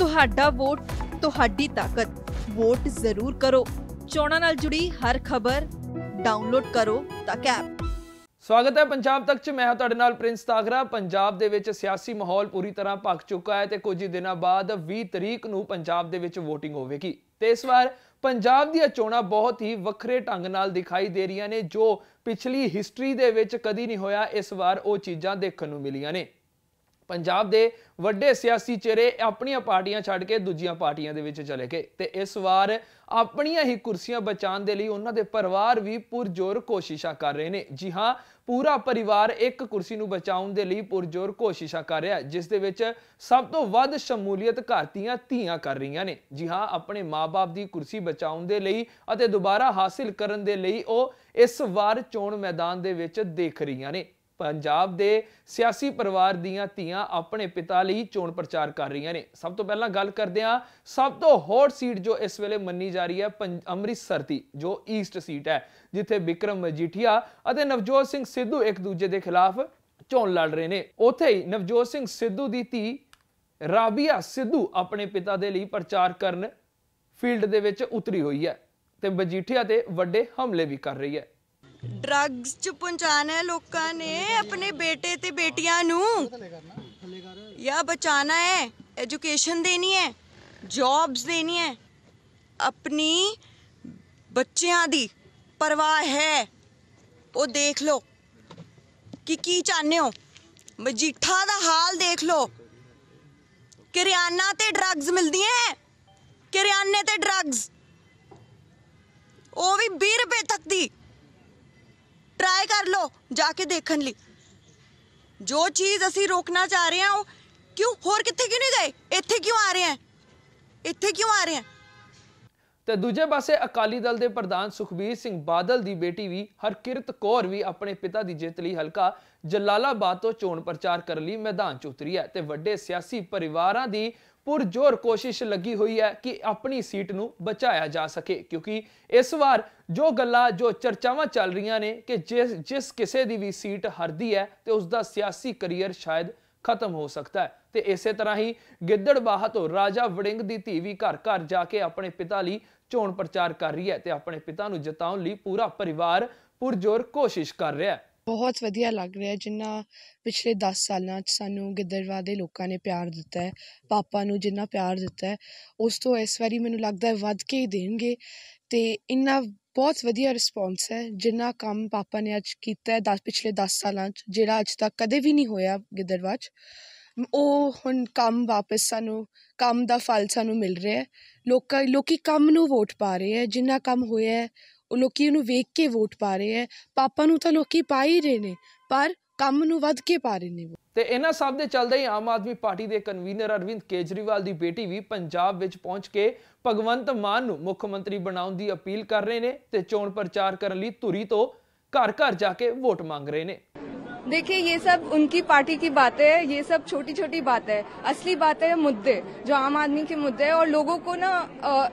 ਤੁਹਾਡਾ ਵੋਟ ਤੁਹਾਡੀ ਤਾਕਤ ਵੋਟ ਜ਼ਰੂਰ ਕਰੋ ਚੋਣਾਂ ਨਾਲ ਜੁੜੀ ਹਰ ਖਬਰ ਡਾਊਨਲੋਡ ਕਰੋ ਤਾਂ ਕੈਪ ਸਵਾਗਤ ਹੈ ਪੰਜਾਬ ਤੱਕ ਚ ਮੈਂ ਹਾਂ ਤੁਹਾਡੇ ਨਾਲ ਪ੍ਰਿੰਸ ਤਾਗਰਾ ਪੰਜਾਬ ਦੇ ਵਿੱਚ ਸਿਆਸੀ ਮਾਹੌਲ ਪੂਰੀ ਤਰ੍ਹਾਂ ਪੱਕ ਚੁੱਕਾ ਹੈ ਤੇ ਕੁਝ ਦਿਨਾਂ ਬਾਅਦ 20 ਤਰੀਕ ਨੂੰ ਪੰਜਾਬ ਦੇ ਵਿੱਚ VOTING ਹੋਵੇਗੀ ਤੇ ਇਸ ਵਾਰ ਪੰਜਾਬ ਦੀਆਂ ਚੋਣਾਂ ਬਹੁਤ ਹੀ ਵੱਖਰੇ ਢੰਗ ਨਾਲ ਦਿਖਾਈ ਦੇ ਰਹੀਆਂ ਨੇ ਜੋ ਪਿਛਲੀ ਹਿਸਟਰੀ ਦੇ ਵਿੱਚ ਕਦੀ ਨਹੀਂ ਹੋਇਆ ਇਸ ਵਾਰ ਉਹ ਚੀਜ਼ਾਂ ਦੇਖਣ ਨੂੰ ਮਿਲੀਆਂ ਨੇ ਪੰਜਾਬ ਦੇ ਵੱਡੇ ਸਿਆਸੀ ਚਿਹਰੇ ਆਪਣੀਆਂ ਪਾਰਟੀਆਂ ਛੱਡ ਕੇ ਦੂਜੀਆਂ ਪਾਰਟੀਆਂ ਦੇ ਵਿੱਚ ਚਲੇ ਗਏ ਤੇ ਇਸ ਵਾਰ ਆਪਣੀਆਂ ਹੀ ਕੁਰਸੀਆਂ ਬਚਾਉਣ ਦੇ ਲਈ ਉਹਨਾਂ ਦੇ ਪਰਿਵਾਰ ਵੀ ਪੁਰਜ਼ੋਰ ਕੋਸ਼ਿਸ਼ਾਂ ਕਰ ਰਹੇ ਨੇ ਜੀ ਹਾਂ ਪੂਰਾ ਪਰਿਵਾਰ ਇੱਕ ਕੁਰਸੀ ਨੂੰ ਬਚਾਉਣ ਦੇ ਲਈ ਪੁਰਜ਼ੋਰ ਕੋਸ਼ਿਸ਼ਾਂ ਕਰ ਰਿਹਾ ਜਿਸ ਦੇ ਵਿੱਚ ਸਭ ਤੋਂ ਵੱਧ ਸ਼ਮੂਲੀਅਤ ਘਾਤੀਆਂ ਧੀਆਂ ਕਰ ਰਹੀਆਂ ਨੇ ਜੀ ਹਾਂ ਆਪਣੇ ਮਾਪੇ ਦੀ ਕੁਰਸੀ ਬਚਾਉਣ ਦੇ ਲਈ ਅਤੇ ਦੁਬਾਰਾ ਹਾਸਲ ਕਰਨ ਦੇ ਲਈ ਉਹ ਇਸ ਵਾਰ ਚੋਣ ਮੈਦਾਨ ਦੇ ਵਿੱਚ ਦੇਖ ਰਹੀਆਂ ਨੇ ਪੰਜਾਬ ਦੇ ਸਿਆਸੀ ਪਰਿਵਾਰ ਦੀਆਂ ਧੀਆਂ ਆਪਣੇ ਪਿਤਾ ਲਈ ਚੋਣ ਪ੍ਰਚਾਰ ਕਰ ਰਹੀਆਂ ਨੇ ਸਭ ਤੋਂ ਪਹਿਲਾਂ ਗੱਲ ਕਰਦੇ ਆ ਸਭ ਤੋਂ ਹੌਟ ਸੀਟ ਜੋ ਇਸ ਵੇਲੇ ਮੰਨੀ ਜਾ ਰਹੀ ਹੈ ਅੰਮ੍ਰਿਤਸਰ ਦੀ ਜੋ ਈਸਟ ਸੀਟ ਹੈ ਜਿੱਥੇ ਵਿਕਰਮ ਮਜੀਠੀਆ ਅਤੇ ਨਵਜੋਤ ਸਿੰਘ ਸਿੱਧੂ ਇੱਕ ਦੂਜੇ ਦੇ ਖਿਲਾਫ ਚੋਣ ਲੜ ਰਹੇ ਨੇ ਉੱਥੇ ਹੀ ਨਵਜੋਤ ਸਿੰਘ ਸਿੱਧੂ ਦੀ ਧੀ ਰਾਬੀਆ ਸਿੱਧੂ ਆਪਣੇ ਪਿਤਾ ਦੇ ਲਈ ਪ੍ਰਚਾਰ ਕਰਨ ਫੀਲਡ ਦੇ ਵਿੱਚ ਉਤਰੀ ਹੋਈ ਹੈ ਤੇ ਮਜੀਠੀਆ ਤੇ ਵੱਡੇ ਹਮਲੇ ਵੀ ਕਰ ਰਹੀ ਹੈ ਡਰੱਗਸ ਚ ਪਹੁੰਚਾਣਾ ਹੈ ਲੋਕਾਂ ਨੇ ਆਪਣੇ ਬੇਟੇ ਤੇ ਬੇਟੀਆਂ ਨੂੰ ਯਾ ਬਚਾਣਾ ਹੈ ਐਜੂਕੇਸ਼ਨ ਦੇਣੀ ਹੈ ਜੌਬਸ ਦੇਣੀ ਹੈ ਆਪਣੀ ਬੱਚਿਆਂ ਦੀ ਪਰਵਾਹ ਹੈ ਉਹ ਦੇਖ ਲਓ ਕਿ ਕੀ ਚਾਹਨੇ ਹੋ ਮਜੀਠਾ ਦਾ ਹਾਲ ਦੇਖ ਲਓ ਕਿਰਿਆਨਾ ਤੇ ਡਰੱਗਸ ਮਿਲਦੀਆਂ ਕਿਰਿਆਨੇ ਤੇ ਡਰੱਗਸ ਉਹ ਵੀ 20 ਰੁਪਏ ਤੱਕ ਦੀ ਟਰਾਈ ਕਰ ਲਓ ਜਾ ਕੇ ਦੇਖਣ ਲਈ ਜੋ ਚੀਜ਼ ਅਸੀਂ ਰੋਕਣਾ ਚਾ ਰਹੇ ਹਾਂ ਉਹ ਕਿਉਂ ਹੋਰ ਕਿੱਥੇ ਕਿਉਂ ਨਹੀਂ ਗਏ ਇੱਥੇ ਕਿਉਂ ਆ ਰਹੇ ਆ ਇੱਥੇ ਕਿਉਂ ਆ ਰਹੇ ਆ ਤੇ ਦੂਜੇ ਪਾਸੇ ਅਕਾਲੀ ਦਲ ਦੇ ਪ੍ਰਧਾਨ ਸੁਖਬੀਰ ਸਿੰਘ ਬਾਦਲ ਦੀ ਬੇਟੀ ਵੀ ਹਰਕਿਰਤ ਕੌਰ ਵੀ ਆਪਣੇ ਪਿਤਾ ਦੀ ਜਿੱਤ ਲਈ ਹਲਕਾ ਜਲਾਲਾਬਾਦ ਤੋਂ ਚੋਣ ਪ੍ਰਚਾਰ ਕਰਨ ਲਈ ਮੈਦਾਨ 'ਚ ਉਤਰੀ ਹੈ ਤੇ ਵੱਡੇ ਸਿਆਸੀ ਪਰਿਵਾਰਾਂ ਦੀ ਪੁਰਜ਼ੋਰ ਕੋਸ਼ਿਸ਼ ਲੱਗੀ ਹੋਈ ਹੈ ਕਿ ਆਪਣੀ ਸੀਟ ਨੂੰ ਬਚਾਇਆ ਜਾ ਸਕੇ ਕਿਉਂਕਿ ਇਸ ਵਾਰ ਜੋ ਗੱਲਾਂ ਜੋ ਚਰਚਾਵਾਂ ਚੱਲ ਰਹੀਆਂ ਨੇ ਕਿ ਜਿਸ ਜਿਸ ਕਿਸੇ ਦੀ ਵੀ ਸੀਟ ਹਰਦੀ ਹੈ ਤੇ ਉਸ ਦਾ ਸਿਆਸੀ ਕੈਰੀਅਰ ਸ਼ਾਇਦ ਖਤਮ ਹੋ ਸਕਦਾ ਹੈ ਤੇ ਇਸੇ ਤਰ੍ਹਾਂ ਹੀ ਗਿੱਦੜਬਾਹਾ ਤੋਂ ਰਾਜਾ ਵੜਿੰਗ ਦੀ ਧੀ ਵੀ ਘਰ ਘਰ ਜਾ ਕੇ ਆਪਣੇ ਪਿਤਾ ਲਈ ਚੋਣ ਪ੍ਰਚਾਰ ਕਰ ਰਹੀ ਹੈ ਤੇ ਆਪਣੇ ਪਿਤਾ ਨੂੰ ਜਿਤਾਉਣ ਲਈ ਪੂਰਾ ਪਰਿਵਾਰ ਪੁਰਜੋਰ ਕੋਸ਼ਿਸ਼ ਕਰ ਰਿਹਾ ਹੈ ਬਹੁਤ ਵਧੀਆ ਲੱਗ ਰਿਹਾ ਜਿੰਨਾ ਪਿਛਲੇ 10 ਸਾਲਾਂ 'ਚ ਸਾਨੂੰ ਗਿੱਦੜਵਾ ਦੇ ਲੋਕਾਂ ਨੇ ਪਿਆਰ ਦਿੱਤਾ ਹੈ ਪਾਪਾ ਨੂੰ ਜਿੰਨਾ ਪਿਆਰ ਦਿੱਤਾ ਹੈ ਉਸ ਤੋਂ ਇਸ ਵਾਰੀ ਮੈਨੂੰ ਲੱਗਦਾ ਹੈ ਵੱਧ ਕੇ ਹੀ ਦੇਣਗੇ ਤੇ ਇੰਨਾ ਬਹੁਤ ਵਧੀਆ ਰਿਸਪੌਂਸ ਹੈ ਜਿੰਨਾ ਕੰਮ ਪਾਪਾ ਨੇ ਅੱਜ ਕੀਤਾ ਹੈ ਦਸ ਪਿਛਲੇ 10 ਸਾਲਾਂ 'ਚ ਜਿਹੜਾ ਅੱਜ ਤੱਕ ਕਦੇ ਵੀ ਨਹੀਂ ਹੋਇਆ ਗਿੱਦੜਵਾਚ ਉਹ ਹੁਣ ਕੰਮ ਵਾਪਸ ਸਾਨੂੰ ਕੰਮ ਦਾ ਫਲ ਸਾਨੂੰ ਮਿਲ ਰਿਹਾ ਲੋਕਾਂ ਲੋਕੀ ਕੰਮ ਨੂੰ ਵੋਟ ਪਾ ਰਹੇ ਹੈ ਜਿੰਨਾ ਕੰਮ ਹੋਇਆ ਉਹ ਲੋਕੀ ਉਹਨੂੰ ਵੇਖ ਕੇ ਵੋਟ ਪਾ ਰਹੇ ਹੈ ਪਾਪਾ ਨੂੰ ਤਾਂ ਲੋਕੀ ਪਾ ਹੀ ਰਹੇ ਨੇ ਪਰ ਕੰਮ ਨੂੰ ਵੱਧ ਕੇ ਪਾ ਰਹੇ ਨੇ ਤੇ ਇਹਨਾਂ ਸਭ ਦੇ ਚੱਲਦੇ ਹੀ ਆਮ ਆਦਮੀ ਪਾਰਟੀ ਦੇ ਕਨਵੀਨਰ ਅਰਵਿੰਦ ਕੇਜਰੀਵਾਲ ਦੀ ਬੇਟੀ ਵੀ ਪੰਜਾਬ ਵਿੱਚ ਪਹੁੰਚ ਕੇ ਭਗਵੰਤ ਮਾਨ ਨੂੰ ਮੁੱਖ ਮੰਤਰੀ ਬਣਾਉਣ ਦੀ ਅਪੀਲ ਕਰ ਰਹੇ ਨੇ ਤੇ ਚੋਣ ਪ੍ਰਚਾਰ ਕਰਨ ਲਈ ਧੁਰੀ ਤੋਂ ਘਰ ਘਰ ਜਾ ਕੇ ਵੋਟ ਮੰਗ ਰਹੇ ਨੇ देखिए ये सब उनकी पार्टी की बातें है ये सब छोटी छोटी बातें है असली बातें है मुद्दे जो आम आदमी के मुद्दे है और लोगों को ना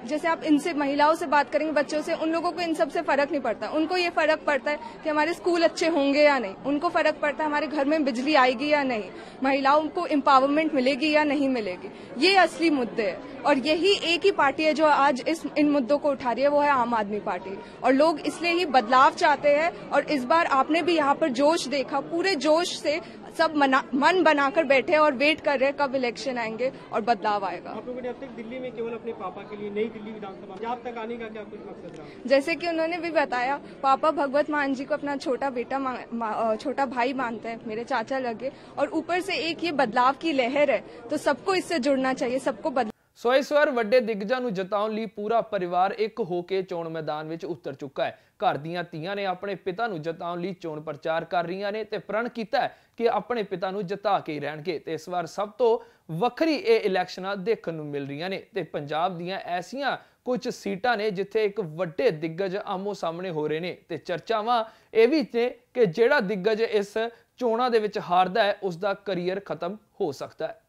जैसे आप इनसे महिलाओं से बात करेंगे बच्चों से उन लोगों को इन सब से फर्क नहीं पड़ता उनको ये फर्क पड़ता है कि हमारे स्कूल अच्छे होंगे या नहीं उनको फर्क पड़ता है हमारे घर में बिजली आएगी या नहीं महिलाओं को एम्पावरमेंट मिलेगी या नहीं मिलेगी ये असली मुद्दे है और यही एक ही पार्टी है जो आज इस इन मुद्दों को उठा रही है वो है आम आदमी पार्टी और लोग इसलिए ही बदलाव चाहते हैं और इस बार आपने भी यहाँ पर जोश देखा पूरे पूरे जोश से सब मना, मन बनाकर बैठे हैं और वेट कर रहे हैं कब इलेक्शन आएंगे और बदलाव आएगा आप लोगों ने अब तक दिल्ली में केवल अपने पापा के लिए नई दिल्ली विधानसभा आप तक आने का क्या कुछ मकसद रहा जैसे कि उन्होंने भी बताया पापा भगवत मान जी को अपना छोटा बेटा छोटा भाई मानते हैं मेरे चाचा लगे और ऊपर से एक ये बदलाव की लहर है तो सबको इससे जुड़ना चाहिए सबको बदलाव ਸੋ ਇਸ ਵਾਰ ਵੱਡੇ ਦਿੱਗਜਾਂ ਨੂੰ ਜਿਤਾਉਣ ਲਈ ਪੂਰਾ ਪਰਿਵਾਰ ਇੱਕ ਹੋ ਕੇ ਚੋਣ ਮੈਦਾਨ ਵਿੱਚ ਉਤਰ ਚੁੱਕਾ ਹੈ ਘਰ ਦੀਆਂ ਧੀਆਂ ਨੇ ਆਪਣੇ ਪਿਤਾ ਨੂੰ ਜਿਤਾਉਣ ਲਈ ਚੋਣ ਪ੍ਰਚਾਰ ਕਰ ਰਹੀਆਂ ਨੇ ਤੇ ਪ੍ਰਣ ਕੀਤਾ ਕਿ ਆਪਣੇ ਪਿਤਾ ਨੂੰ ਜਿਤਾ ਕੇ ਰਹਿਣਗੇ ਤੇ ਇਸ ਵਾਰ ਸਭ ਤੋਂ ਵੱਖਰੀ ਇਹ ਇਲੈਕਸ਼ਨਾਂ ਦੇਖਣ ਨੂੰ ਮਿਲ ਰਹੀਆਂ ਨੇ ਤੇ ਪੰਜਾਬ ਦੀਆਂ ਐਸੀਆਂ ਕੁਝ ਸੀਟਾਂ ਨੇ ਜਿੱਥੇ ਇੱਕ ਵੱਡੇ ਦਿੱਗਜ ਆਮੋ ਸਾਹਮਣੇ ਹੋ ਰਹੇ ਨੇ ਤੇ ਚਰਚਾਵਾਂ ਇਹ ਵੀ ਨੇ ਕਿ ਜਿਹੜਾ ਦਿੱਗਜ ਇਸ ਚੋਣਾਂ ਦੇ ਵਿੱਚ ਹਾਰਦਾ ਹੈ ਉਸ ਦਾ ਕੈਰੀਅਰ ਖਤਮ ਹੋ ਸਕਦਾ ਹੈ